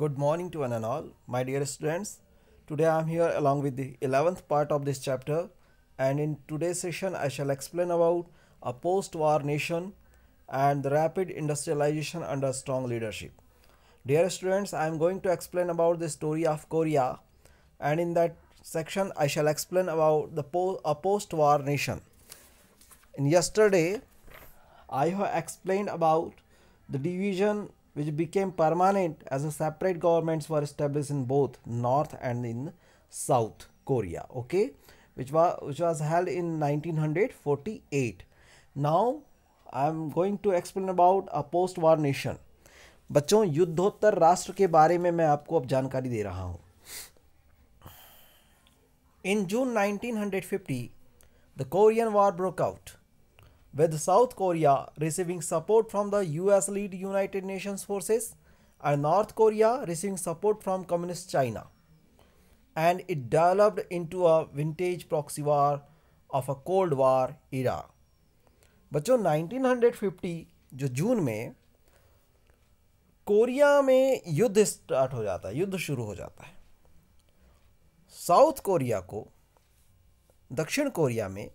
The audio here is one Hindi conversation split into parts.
Good morning to one and all, my dear students. Today I am here along with the 11th part of this chapter and in today's session I shall explain about a post-war nation and the rapid industrialization under strong leadership. Dear students, I am going to explain about the story of Korea and in that section I shall explain about the po a post-war nation. In yesterday, I have explained about the division which became permanent as a separate governments were established in both North and in South Korea, okay, which was, which was held in 1948. Now, I am going to explain about a post-war nation. बच्चों युद्धोत्तर राष्ट्र के बारे में मैं आपको अब जानकारी दे रहा हूँ In June 1950, the Korean War broke out. with South Korea receiving support from the US-led United Nations forces and North Korea receiving support from Communist China. And it developed into a vintage proxy war of a Cold War era. बच्चों 1950 जो जून में कोरिया में युद्ध स्टार्ट हो जाता है युद्ध शुरू हो जाता है साउथ कोरिया को दक्षिण कोरिया में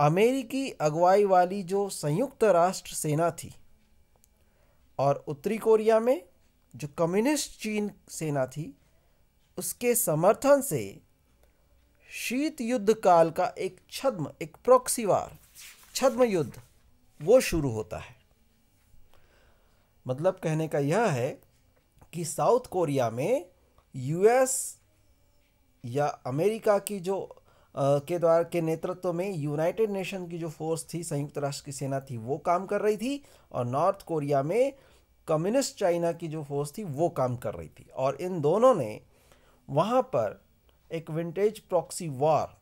अमेरिकी अगुवाई वाली जो संयुक्त राष्ट्र सेना थी और उत्तरी कोरिया में जो कम्युनिस्ट चीन सेना थी उसके समर्थन से शीत युद्ध काल का एक छद्म एक प्रोक्सीवार छद्म युद्ध वो शुरू होता है मतलब कहने का यह है कि साउथ कोरिया में यूएस या अमेरिका की जो के द्वारा के नेतृत्व में यूनाइटेड नेशन की जो फोर्स थी संयुक्त राष्ट्र की सेना थी वो काम कर रही थी और नॉर्थ कोरिया में कम्युनिस्ट चाइना की जो फोर्स थी वो काम कर रही थी और इन दोनों ने वहाँ पर एक vintage proxy war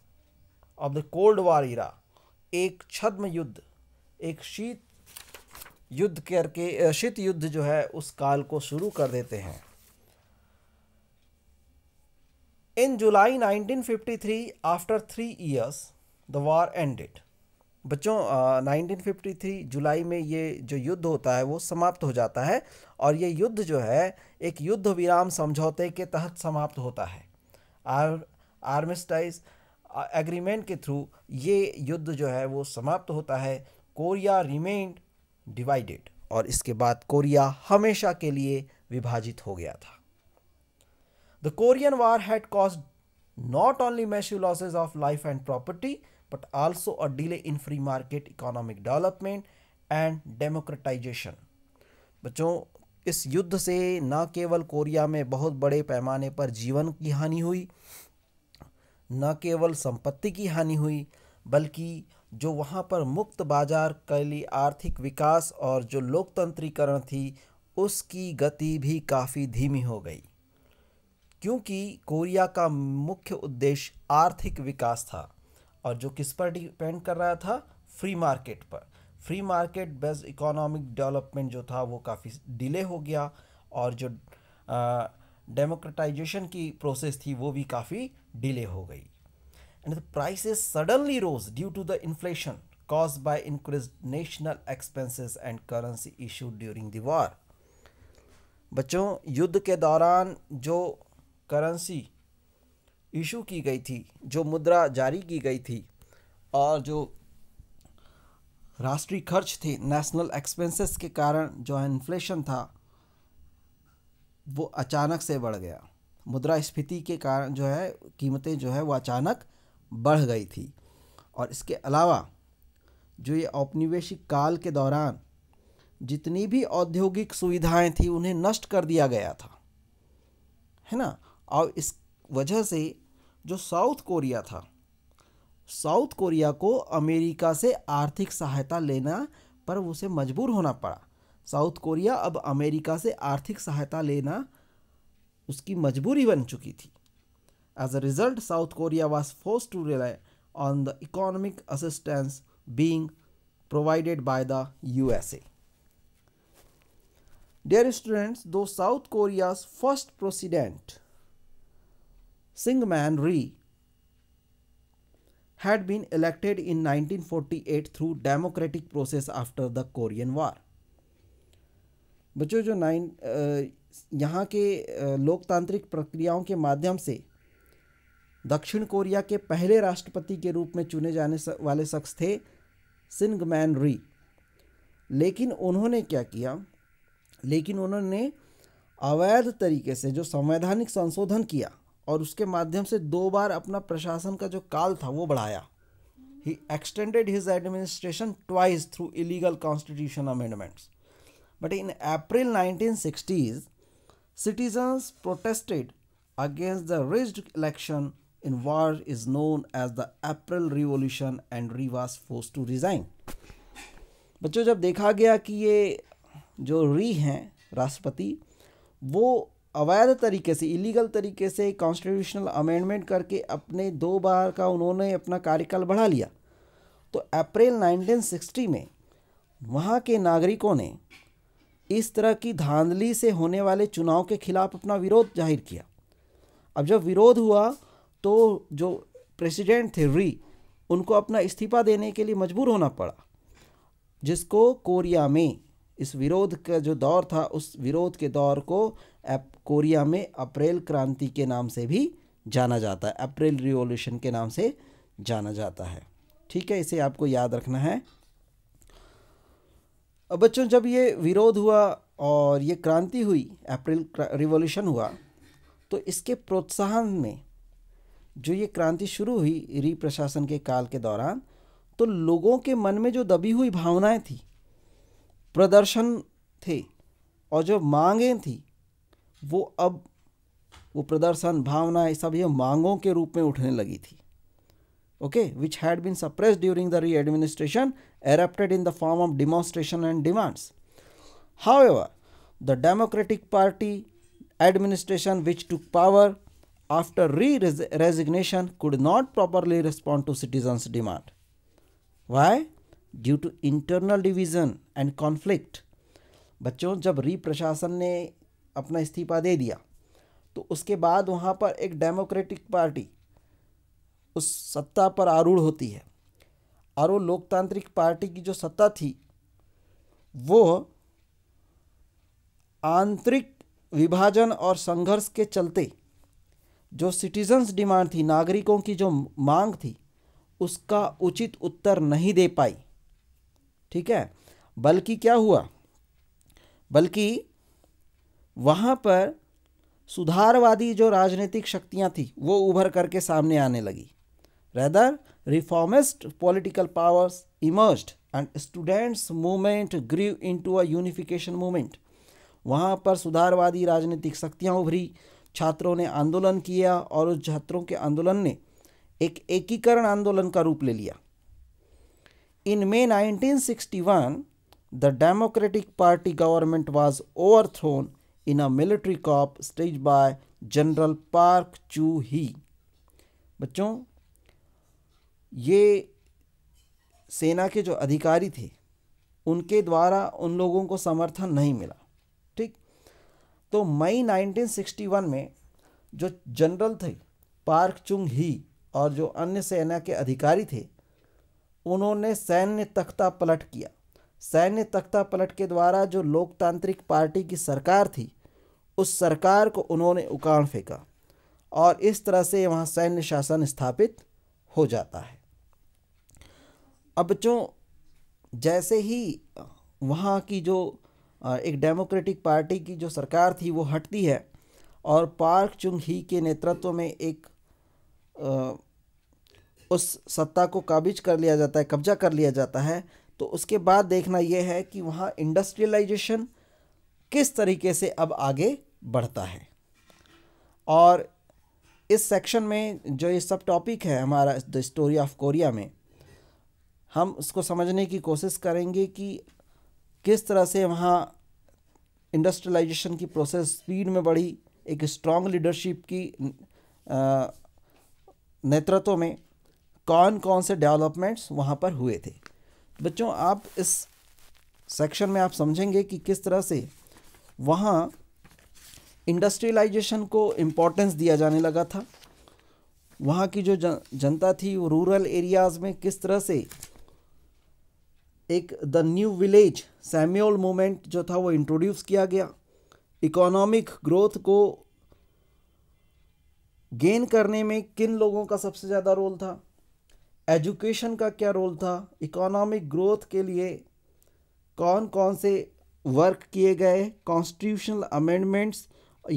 of the cold war era एक छद्म युद्ध एक शीत युद्ध करके शीत युद्ध जो है उस काल को शुरू कर देते हैं In July 1953, after three years, the war ended. बच्चों uh, 1953 जुलाई में ये जो युद्ध होता है वो समाप्त हो जाता है और ये युद्ध जो है एक युद्ध विराम समझौते के तहत समाप्त होता है आर आर्मिस्टाइज एग्रीमेंट के थ्रू ये युद्ध जो है वो समाप्त होता है कोरिया रिमेंड डिवाइडेड और इसके बाद कोरिया हमेशा के लिए विभाजित हो गया था The Korean War had caused not only massive losses of life and property, but also a delay in free market economic development and democratization. बच्चों इस युद्ध से न केवल कोरिया में बहुत बड़े पैमाने पर जीवन की हानि हुई न केवल संपत्ति की हानि हुई बल्कि जो वहाँ पर मुक्त बाजार के लिए आर्थिक विकास और जो लोकतंत्रीकरण थी उसकी गति भी काफ़ी धीमी हो गई क्योंकि कोरिया का मुख्य उद्देश्य आर्थिक विकास था और जो किस पर डिपेंड कर रहा था फ्री मार्केट पर free market based economic development जो था वो काफ़ी डिले हो गया और जो डेमोक्रेटाइजेशन की प्रोसेस थी वो भी काफ़ी डिले हो गई and the prices suddenly rose due to the inflation cause by increase national expenses and currency issue during the war बच्चों युद्ध के दौरान जो करेंसी इशू की गई थी जो मुद्रा जारी की गई थी और जो राष्ट्रीय खर्च थे नेशनल एक्सपेंसेस के कारण जो इन्फ्लेशन था वो अचानक से बढ़ गया मुद्रा स्फीति के कारण जो है कीमतें जो है वो अचानक बढ़ गई थी और इसके अलावा जो ये औपनिवेशिक काल के दौरान जितनी भी औद्योगिक सुविधाएं थी उन्हें नष्ट कर दिया गया था है ना और इस वजह से जो साउथ कोरिया था साउथ कोरिया को अमेरिका से आर्थिक सहायता लेना पर उसे मजबूर होना पड़ा साउथ कोरिया अब अमेरिका से आर्थिक सहायता लेना उसकी मजबूरी बन चुकी थी as a result South Korea was force to rely on the economic assistance being provided by the U S A dear students दो South Korea's first president Syngman Rhee had been elected in 1948 through democratic process after the Korean War. बच्चों जो नाइन यहाँ के लोकतांत्रिक प्रक्रियाओं के माध्यम से दक्षिण कोरिया के पहले राष्ट्रपति के रूप में चुने जाने वाले शख्स थे सिंगमैन री लेकिन उन्होंने क्या किया लेकिन उन्होंने अवैध तरीके से जो संवैधानिक संशोधन किया और उसके माध्यम से दो बार अपना प्रशासन का जो काल था वो बढ़ाया ही extended his administration twice through illegal constitution amendments but in April 1960s citizens protested against the rigged election in what is known as the April Revolution and Re was force to resign बच्चों जब देखा गया कि ये जो री हैं राष्ट्रपति वो अवैध तरीके से इलीगल तरीके से कॉन्स्टिट्यूशनल अमेंडमेंट करके अपने दो बार का उन्होंने अपना कार्यकाल बढ़ा लिया तो अप्रैल 1960 में वहाँ के नागरिकों ने इस तरह की धांधली से होने वाले चुनाव के खिलाफ अपना विरोध जाहिर किया अब जब विरोध हुआ तो जो प्रेसिडेंट थे री उनको अपना इस्तीफा देने के लिए मजबूर होना पड़ा जिसको कोरिया में इस विरोध का जो दौर था उस विरोध के दौर को कोरिया में अप्रैल क्रांति के नाम से भी जाना जाता है अप्रैल रिवॉल्यूशन के नाम से जाना जाता है ठीक है इसे आपको याद रखना है अब बच्चों जब ये विरोध हुआ और ये क्रांति हुई अप्रैल रिवॉल्यूशन हुआ तो इसके प्रोत्साहन में जो ये क्रांति शुरू हुई री प्रशासन के काल के दौरान तो लोगों के मन में जो दबी हुई भावनाएं थी प्रदर्शन थे और जो मांगें थी वो अब वो प्रदर्शन भावना ये सब ये मांगों के रूप में उठने लगी थी okay which had been suppress during the Rhee administration erupted in the form of demonstration and demands however the Democratic party administration which to power after Rhee resignation could not properly respond to citizens demand why due to internal division and conflict बच्चों जब री प्रशासन ने अपना इस्तीफा दे दिया तो उसके बाद वहाँ पर एक डेमोक्रेटिक पार्टी उस सत्ता पर आरूढ़ होती है और वो लोकतांत्रिक पार्टी की जो सत्ता थी वो आंतरिक विभाजन और संघर्ष के चलते जो सिटीजन्स डिमांड थी नागरिकों की जो मांग थी उसका उचित उत्तर नहीं दे पाई ठीक है बल्कि क्या हुआ बल्कि वहाँ पर सुधारवादी जो राजनीतिक शक्तियाँ थी वो उभर करके सामने आने लगी rather reformist political powers emerge and students movement grew in to a unification movement वहाँ पर सुधारवादी राजनीतिक शक्तियाँ उभरी छात्रों ने आंदोलन किया और उस छात्रों के आंदोलन ने एक एकीकरण आंदोलन का रूप ले लिया In May 1961, the Democratic Party government was overthrown in a military coup staged by general Park चू ही बच्चों ये सेना के जो अधिकारी थे उनके द्वारा उन लोगों को समर्थन नहीं मिला ठीक तो मई 1961 में जो जनरल थे पार्क चुंग ही और जो अन्य सेना के अधिकारी थे उन्होंने सैन्य तख्ता पलट किया सैन्य तख्ता पलट के द्वारा जो लोकतांत्रिक पार्टी की सरकार थी उस सरकार को उन्होंने उकाड़ फेंका और इस तरह से वहाँ सैन्य शासन स्थापित हो जाता है अब जो जैसे ही वहाँ की जो एक डेमोक्रेटिक पार्टी की जो सरकार थी वो हटती है और पार्क चुंग ही के नेतृत्व में एक उस सत्ता को काबिज कर लिया जाता है कब्जा कर लिया जाता है तो उसके बाद देखना यह है कि वहाँ इंडस्ट्रियलाइजेशन किस तरीके से अब आगे बढ़ता है और इस सेक्शन में जो ये सब टॉपिक है हमारा द स्टोरी ऑफ कोरिया में हम उसको समझने की कोशिश करेंगे कि किस तरह से वहाँ इंडस्ट्रियलाइजेशन की प्रोसेस स्पीड में बढ़ी एक स्ट्रॉन्ग लीडरशिप की नेतृत्व में कौन कौन से डेवलपमेंट्स वहाँ पर हुए थे बच्चों आप इस सेक्शन में आप समझेंगे कि किस तरह से वहाँ इंडस्ट्रियलाइजेशन को इम्पोर्टेंस दिया जाने लगा था वहाँ की जो जन, जनता थी वो रूरल एरियाज़ में किस तरह से एक the new village Saemaul movement जो था वो इंट्रोड्यूस किया गया इकोनॉमिक ग्रोथ को गेन करने में किन लोगों का सबसे ज़्यादा रोल था एजुकेशन का क्या रोल था इकोनॉमिक ग्रोथ के लिए कौन कौन से वर्क किए गए कॉन्स्टिट्यूशनल अमेंडमेंट्स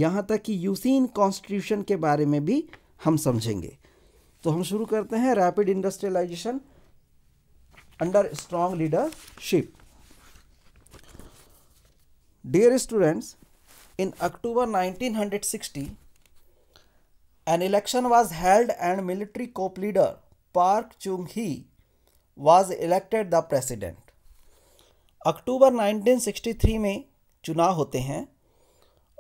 यहाँ तक कि यूसीन कॉन्स्टिट्यूशन के बारे में भी हम समझेंगे तो हम शुरू करते हैं rapid industrialisation under strong leadership dear students in October 1960 an election was held and military coup leader Park Chung-hee was elected the president. October 1963 में चुनाव होते हैं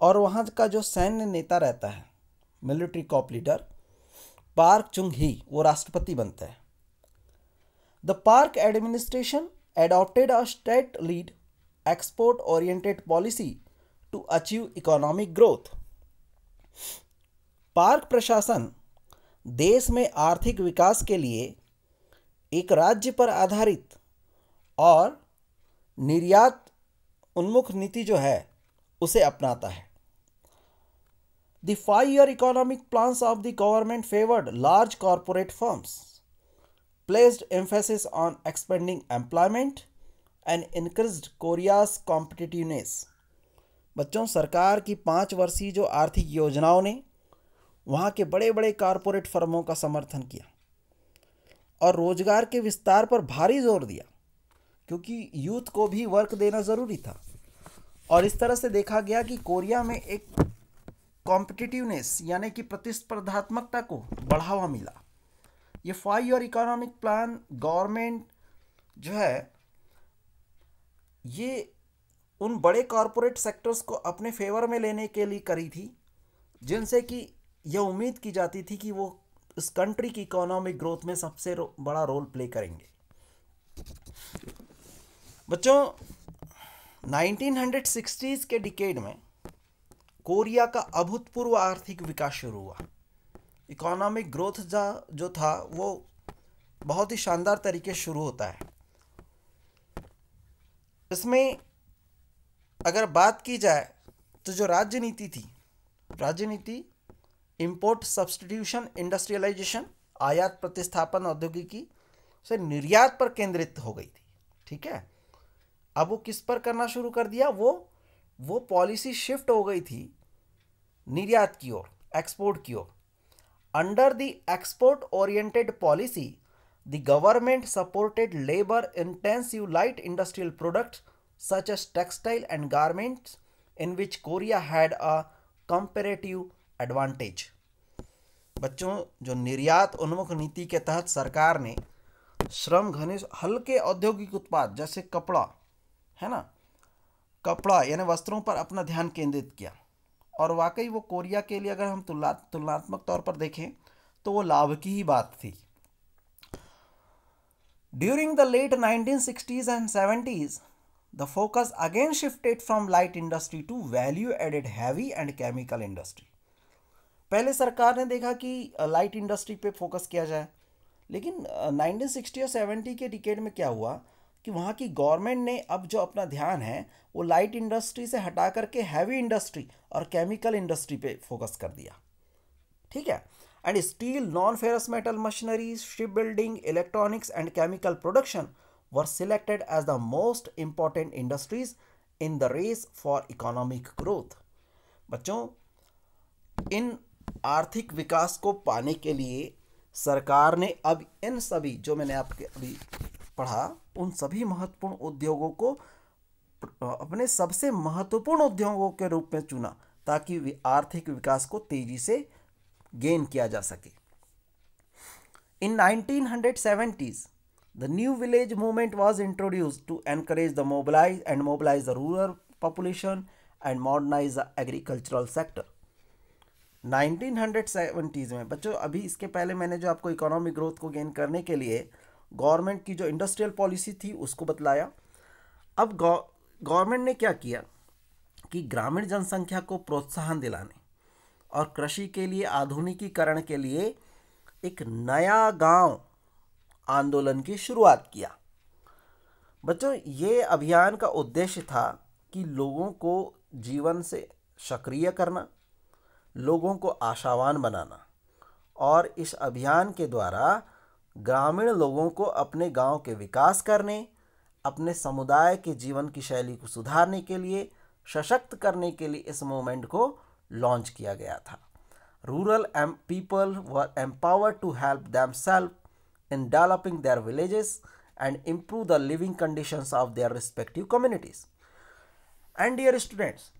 और वहाँ का जो सैन्य नेता रहता है military coup leader Park Chung Hee वो राष्ट्रपति बनता है the Park administration adopted a state lead export oriented policy to achieve economic growth Park प्रशासन देश में आर्थिक विकास के लिए एक राज्य पर आधारित और निर्यात उन्मुख नीति जो है उसे अपनाता है the five year economic plans of the government favoured large corporate firms placed emphasis on expanding employment and increased Korea's competitiveness बच्चों सरकार की पाँच वर्षीय जो आर्थिक योजनाओं ने वहाँ के बड़े बड़े कारपोरेट फर्मों का समर्थन किया और रोजगार के विस्तार पर भारी जोर दिया क्योंकि यूथ को भी वर्क देना ज़रूरी था और इस तरह से देखा गया कि कोरिया में एक कॉम्पिटिटिवनेस यानी कि प्रतिस्पर्धात्मकता को बढ़ावा मिला ये five year economic plan government जो है ये उन बड़े कॉरपोरेट सेक्टर्स को अपने फेवर में लेने के लिए करी थी जिनसे कि यह उम्मीद की जाती थी कि वो इस कंट्री की इकोनॉमिक ग्रोथ में सबसे रो, बड़ा रोल प्ले करेंगे बच्चों 1960s के डिकेड में कोरिया का अभूतपूर्व आर्थिक विकास शुरू हुआ इकोनॉमिक ग्रोथ जा जो था वो बहुत ही शानदार तरीके शुरू होता है इसमें अगर बात की जाए तो जो राज्य नीति थी राज्य नीति इम्पोर्ट सब्सटीट्यूशन इंडस्ट्रियलाइजेशन आयात प्रतिस्थापन औद्योगिकी से निर्यात पर केंद्रित हो गई थी ठीक है अब वो किस पर करना शुरू कर दिया वो वो पॉलिसी शिफ्ट हो गई थी निर्यात की ओर एक्सपोर्ट की ओर under the export oriented policy the government supported labour intensive light industrial product such as textile and garments in which Korea had a comparative advantage बच्चों जो निर्यात उन्मुख नीति के तहत सरकार ने श्रम घनिष्ठ हल्के औद्योगिक उत्पाद जैसे कपड़ा है ना कपड़ा यानी वस्त्रों पर अपना ध्यान केंद्रित किया और वाकई वो कोरिया के लिए अगर हम तुलना तुलनात्मक तौर पर देखें तो वो लाभ की ही बात थी during the late nineteen sixties and seventies the focus again shifted from light industry to value added heavy and chemical industry पहले सरकार ने देखा कि लाइट इंडस्ट्री पे फोकस किया जाए लेकिन नाइनटीन सिक्सटी और 70 के डिकेड में क्या हुआ कि वहाँ की गवर्नमेंट ने अब जो अपना ध्यान है वो लाइट इंडस्ट्री से हटा करके हैवी इंडस्ट्री और केमिकल इंडस्ट्री पे फोकस कर दिया ठीक है and steel non ferrous metal machinery ship building electronics and chemical production were selected as the most important industries in the race for economic growth बच्चों इन आर्थिक विकास को पाने के लिए सरकार ने अब इन सभी जो मैंने आपके अभी पढ़ा उन सभी महत्वपूर्ण उद्योगों को अपने सबसे महत्वपूर्ण उद्योगों के रूप में चुना ताकि आर्थिक विकास को तेजी से गेन किया जा सके in 1970s the new village movement was introduce to encourage the mobilise and mobilise the rural population and modernise the agricultural sector 1970s में बच्चों अभी इसके पहले मैंने जो आपको इकोनॉमिक ग्रोथ को गेन करने के लिए गवर्नमेंट की जो इंडस्ट्रियल पॉलिसी थी उसको बतलाया अब गवर्नमेंट ने क्या किया कि ग्रामीण जनसंख्या को प्रोत्साहन दिलाने और कृषि के लिए आधुनिकीकरण के लिए एक नया गांव आंदोलन की शुरुआत किया बच्चों ये अभियान का उद्देश्य था कि लोगों को जीवन से सक्रिय करना लोगों को आशावान बनाना और इस अभियान के द्वारा ग्रामीण लोगों को अपने गांव के विकास करने अपने समुदाय के जीवन की शैली को सुधारने के लिए सशक्त करने के लिए इस मूवमेंट को लॉन्च किया गया था rural um people were empower to help themselves in developing their villages and improve the living conditions of their respective communities and dear students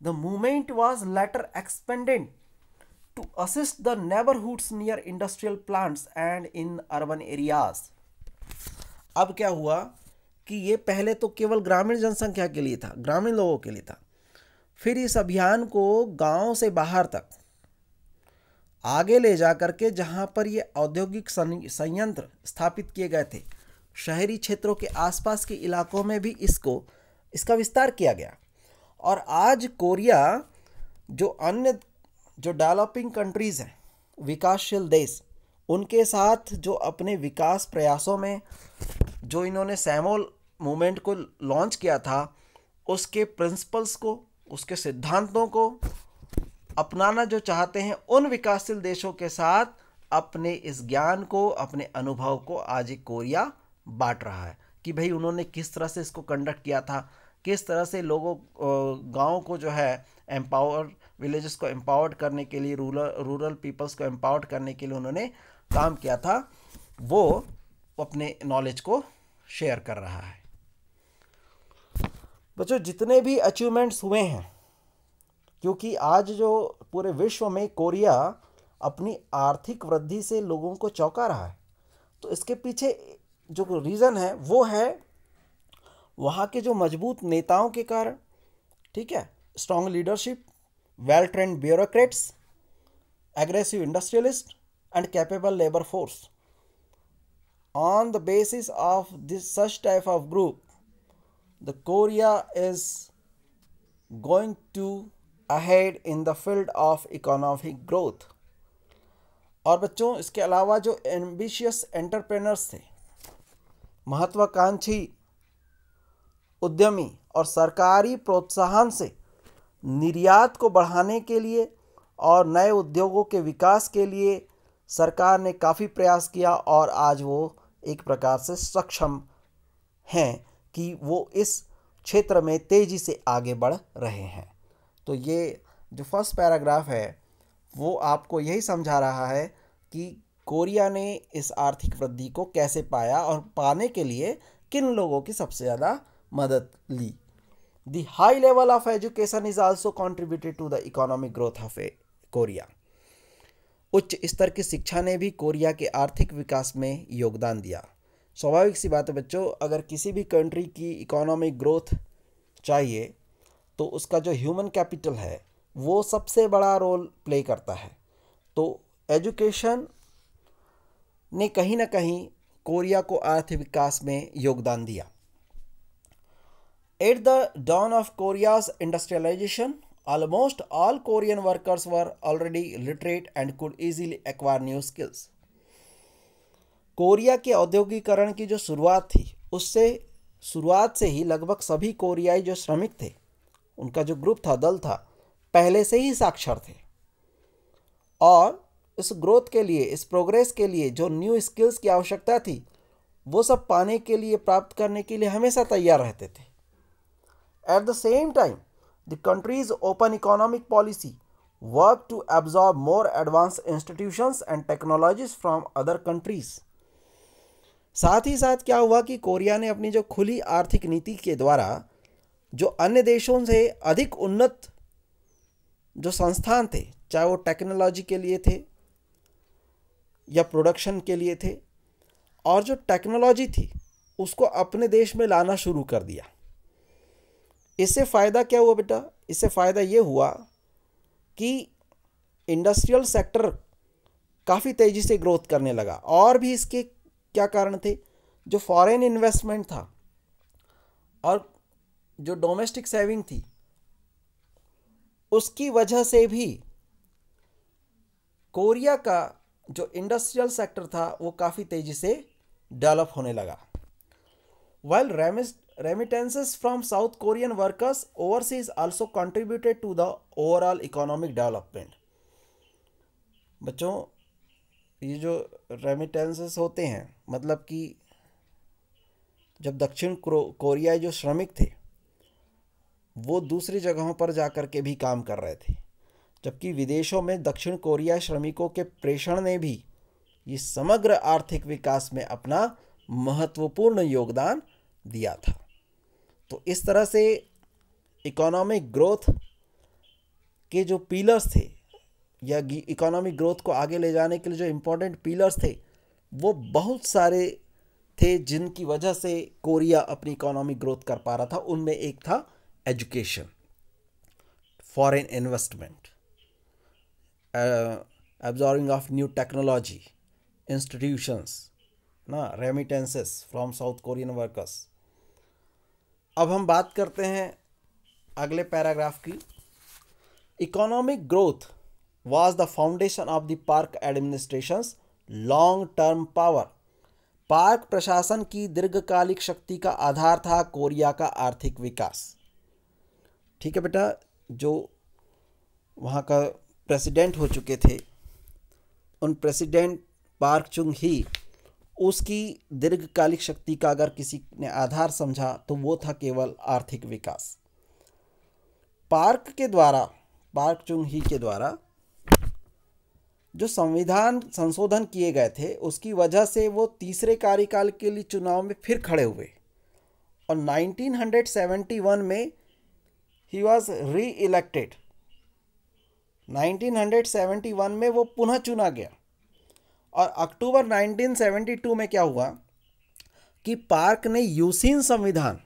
The movement was later expanded to assist the neighborhoods near industrial plants and in urban areas. अब क्या हुआ कि ये पहले तो केवल ग्रामीण जनसंख्या के लिए था ग्रामीण लोगों के लिए था फिर इस अभियान को गांव से बाहर तक आगे ले जा करके जहाँ पर ये औद्योगिक संयंत्र स्थापित किए गए थे शहरी क्षेत्रों के आसपास के इलाकों में भी इसको इसका विस्तार किया गया और आज कोरिया जो अन्य जो डेवलपिंग कंट्रीज़ हैं विकासशील देश उनके साथ जो अपने विकास प्रयासों में जो इन्होंने सैमोल मूवमेंट को लॉन्च किया था उसके प्रिंसिपल्स को उसके सिद्धांतों को अपनाना जो चाहते हैं उन विकासशील देशों के साथ अपने इस ज्ञान को अपने अनुभव को आज कोरिया बांट रहा है कि भाई उन्होंने किस तरह से इसको कंडक्ट किया था किस तरह से लोगों गाँव को जो है एम्पावर विलेजेस को एम्पावर्ड करने के लिए रूरल रूरल पीपल्स को एम्पावर्ड करने के लिए उन्होंने काम किया था वो अपने नॉलेज को शेयर कर रहा है बच्चों जितने भी अचीवमेंट्स हुए हैं क्योंकि आज जो पूरे विश्व में कोरिया अपनी आर्थिक वृद्धि से लोगों को चौंका रहा है तो इसके पीछे जो रीज़न है वो है वहाँ के जो मजबूत नेताओं के कारण ठीक है strong leadership well train bureaucrats aggressive industrialist and capable labour force on the basis of this such type of group the Korea is going to ahead in the field of economic growth और बच्चों इसके अलावा जो एम्बिशियस एंटरप्रेनर्स थे महत्वाकांक्षी उद्यमी और सरकारी प्रोत्साहन से निर्यात को बढ़ाने के लिए और नए उद्योगों के विकास के लिए सरकार ने काफ़ी प्रयास किया और आज वो एक प्रकार से सक्षम हैं कि वो इस क्षेत्र में तेज़ी से आगे बढ़ रहे हैं तो ये जो फर्स्ट पैराग्राफ है वो आपको यही समझा रहा है कि कोरिया ने इस आर्थिक वृद्धि को कैसे पाया और पाने के लिए किन लोगों की सबसे ज़्यादा मदद ली The high level of education is also contributed to the economic growth of Korea. उच्च स्तर की शिक्षा ने भी कोरिया के आर्थिक विकास में योगदान दिया स्वाभाविक सी बात है बच्चों अगर किसी भी कंट्री की इकोनॉमिक ग्रोथ चाहिए तो उसका जो ह्यूमन कैपिटल है वो सबसे बड़ा रोल प्ले करता है तो एजुकेशन ने कहीं ना कहीं कोरिया को आर्थिक विकास में योगदान दिया At the dawn of Korea's industrialization, almost all Korean workers were already literate and could easily acquire new skills. Korea के औद्योगिकरण की जो शुरुआत थी उससे शुरुआत से ही लगभग सभी कोरियाई जो श्रमिक थे उनका जो ग्रुप था दल था पहले से ही साक्षर थे और इस ग्रोथ के लिए इस प्रोग्रेस के लिए जो न्यू स्किल्स की आवश्यकता थी वो सब पाने के लिए प्राप्त करने के लिए हमेशा तैयार रहते थे At the same time, the country's open economic policy worked to absorb more advanced institutions and technologies from other countries. साथ ही साथ क्या हुआ कि कोरिया ने अपनी जो खुली आर्थिक नीति के द्वारा जो अन्य देशों से अधिक उन्नत जो संस्थान थे चाहे वो टेक्नोलॉजी के लिए थे या प्रोडक्शन के लिए थे और जो टेक्नोलॉजी थी उसको अपने देश में लाना शुरू कर दिया इससे फ़ायदा क्या हुआ बेटा इससे फ़ायदा ये हुआ कि इंडस्ट्रियल सेक्टर काफ़ी तेज़ी से ग्रोथ करने लगा और भी इसके क्या कारण थे जो फॉरेन इन्वेस्टमेंट था और जो डोमेस्टिक सेविंग थी उसकी वजह से भी कोरिया का जो इंडस्ट्रियल सेक्टर था वो काफ़ी तेज़ी से डेवलप होने लगा well remit Remittances from South Korean workers overseas also contributed to the overall economic development. बच्चों ये जो रेमिटेंसेस होते हैं मतलब कि जब दक्षिण कोरिया जो श्रमिक थे वो दूसरी जगहों पर जा कर के भी काम कर रहे थे जबकि विदेशों में दक्षिण कोरिया श्रमिकों के प्रेषण ने भी ये समग्र आर्थिक विकास में अपना महत्वपूर्ण योगदान दिया था तो इस तरह से इकोनॉमिक ग्रोथ के जो पीलर्स थे या इकोनॉमिक ग्रोथ को आगे ले जाने के लिए जो इम्पोर्टेंट पीलर्स थे वो बहुत सारे थे जिनकी वजह से कोरिया अपनी इकोनॉमिक ग्रोथ कर पा रहा था उनमें एक था education foreign investment absorbing of new technology institutions ना remittances from South Korean workers अब हम बात करते हैं अगले पैराग्राफ की economic growth was the foundation of the Park administration long term power Park प्रशासन की दीर्घकालिक शक्ति का आधार था कोरिया का आर्थिक विकास ठीक है बेटा जो वहाँ का प्रेसिडेंट हो चुके थे उन प्रेसिडेंट पार्क चुंग ही उसकी दीर्घकालिक शक्ति का अगर किसी ने आधार समझा तो वो था केवल आर्थिक विकास पार्क के द्वारा पार्क चुंग ही के द्वारा जो संविधान संशोधन किए गए थे उसकी वजह से वो तीसरे कार्यकाल के लिए चुनाव में फिर खड़े हुए और 1971 में ही वॉज री इलेक्टेड 1971 में वो पुनः चुना गया और अक्टूबर 1972 में क्या हुआ कि पार्क ने यूसिन संविधान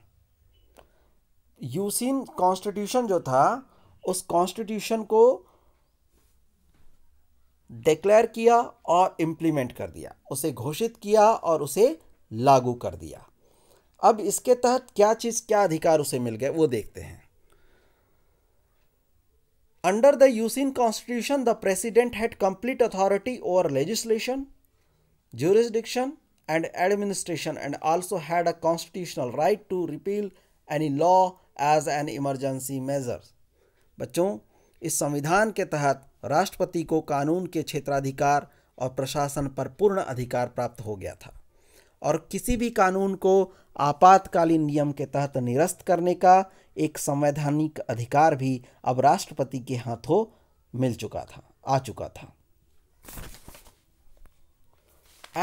यूसिन कॉन्स्टिट्यूशन जो था उस कॉन्स्टिट्यूशन को डिक्लेयर किया और इम्प्लीमेंट कर दिया उसे घोषित किया और उसे लागू कर दिया अब इसके तहत क्या चीज़ क्या अधिकार उसे मिल गए वो देखते हैं Under the Usin constitution, the president had complete authority over legislation, jurisdiction, and administration, and also had a constitutional right to repeal any law as an emergency measure. बच्चों इस संविधान के तहत राष्ट्रपति को कानून के क्षेत्राधिकार और प्रशासन पर पूर्ण अधिकार प्राप्त हो गया था और किसी भी कानून को आपातकालीन नियम के तहत निरस्त करने का एक संवैधानिक अधिकार भी अब राष्ट्रपति के हाथों मिल चुका था आ चुका था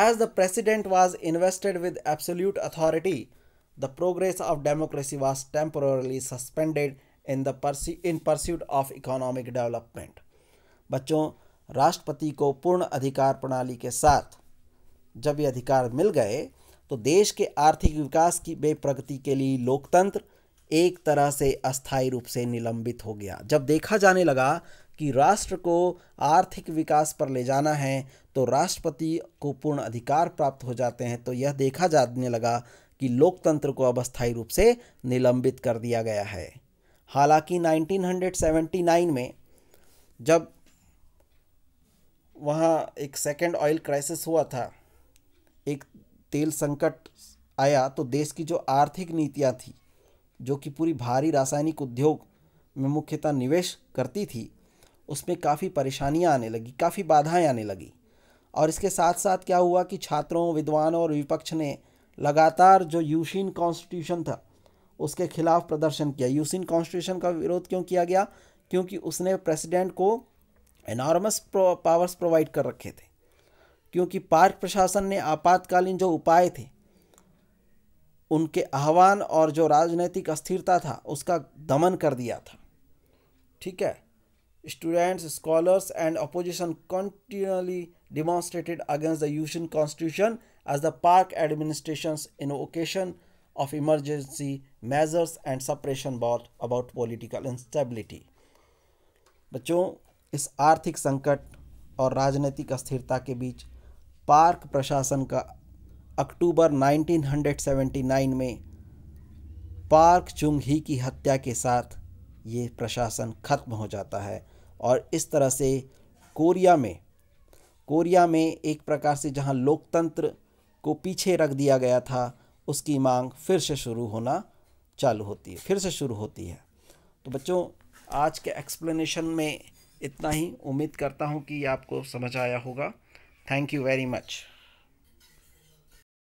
as the president was invested with absolute authority the progress of democracy was temporally suspended in दर्सी in pursuit of economic development बच्चों राष्ट्रपति को पूर्ण अधिकार प्रणाली के साथ जब ये अधिकार मिल गए तो देश के आर्थिक विकास की बेप्रगति के लिए लोकतंत्र एक तरह से अस्थायी रूप से निलंबित हो गया जब देखा जाने लगा कि राष्ट्र को आर्थिक विकास पर ले जाना है तो राष्ट्रपति को पूर्ण अधिकार प्राप्त हो जाते हैं तो यह देखा जाने लगा कि लोकतंत्र को अब अस्थायी रूप से निलंबित कर दिया गया है हालांकि 1979 में जब वहाँ एक सेकेंड ऑयल क्राइसिस हुआ था एक तेल संकट आया तो देश की जो आर्थिक नीतियाँ थी जो कि पूरी भारी रासायनिक उद्योग में मुख्यतः निवेश करती थी उसमें काफ़ी परेशानियां आने लगी काफ़ी बाधाएं आने लगी और इसके साथ साथ क्या हुआ कि छात्रों विद्वानों और विपक्ष ने लगातार जो यूशिन कॉन्स्टिट्यूशन था उसके खिलाफ प्रदर्शन किया यूशिन कॉन्स्टिट्यूशन का विरोध क्यों किया गया क्योंकि उसने प्रेसिडेंट को एनॉर्मस प्रो पावर्स प्रोवाइड कर रखे थे क्योंकि पार्क प्रशासन ने आपातकालीन जो उपाय थे उनके आह्वान और जो राजनीतिक अस्थिरता था उसका दमन कर दिया था ठीक है students scholars and opposition continuously demonstrated against the यूशन constitution as the Park administration in occasion of emergency measures and suppression brought about political instability बच्चों इस आर्थिक संकट और राजनीतिक अस्थिरता के बीच पार्क प्रशासन का अक्टूबर 1979 में पार्क चुंग ही की हत्या के साथ ये प्रशासन खत्म हो जाता है और इस तरह से कोरिया में कोरिया में एक प्रकार से जहां लोकतंत्र को पीछे रख दिया गया था उसकी मांग फिर से शुरू होना चालू होती है फिर से शुरू होती है तो बच्चों आज के एक्सप्लेनेशन में इतना ही उम्मीद करता हूँ कि आपको समझ आया होगा थैंक यू वेरी मच